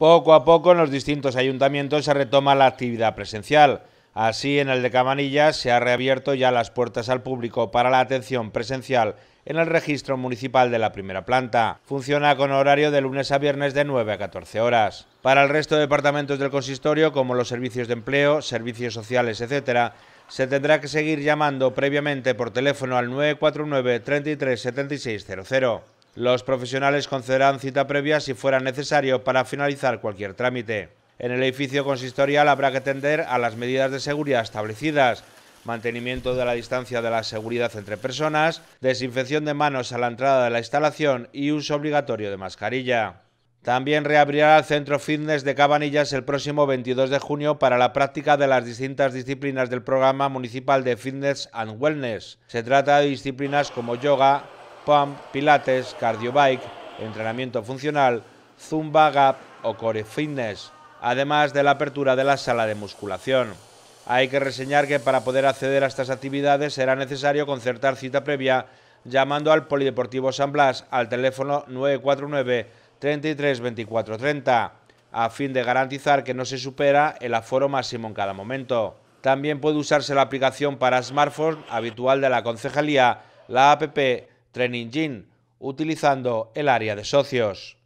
Poco a poco en los distintos ayuntamientos se retoma la actividad presencial. Así, en el de Cabanillas se ha reabierto ya las puertas al público para la atención presencial en el registro municipal de la primera planta. Funciona con horario de lunes a viernes de 9 a 14 horas. Para el resto de departamentos del consistorio, como los servicios de empleo, servicios sociales, etc., se tendrá que seguir llamando previamente por teléfono al 949 33 7600. Los profesionales concederán cita previa si fuera necesario para finalizar cualquier trámite. En el edificio consistorial habrá que atender a las medidas de seguridad establecidas, mantenimiento de la distancia de la seguridad entre personas, desinfección de manos a la entrada de la instalación y uso obligatorio de mascarilla. También reabrirá el centro fitness de Cabanillas el próximo 22 de junio para la práctica de las distintas disciplinas del programa municipal de fitness and wellness. Se trata de disciplinas como yoga, pump, pilates, cardio bike, entrenamiento funcional, zumba gap o core fitness, además de la apertura de la sala de musculación. Hay que reseñar que para poder acceder a estas actividades será necesario concertar cita previa llamando al Polideportivo San Blas al teléfono 949 332430 a fin de garantizar que no se supera el aforo máximo en cada momento. También puede usarse la aplicación para smartphone habitual de la concejalía, la APP Training Gym, utilizando el área de socios.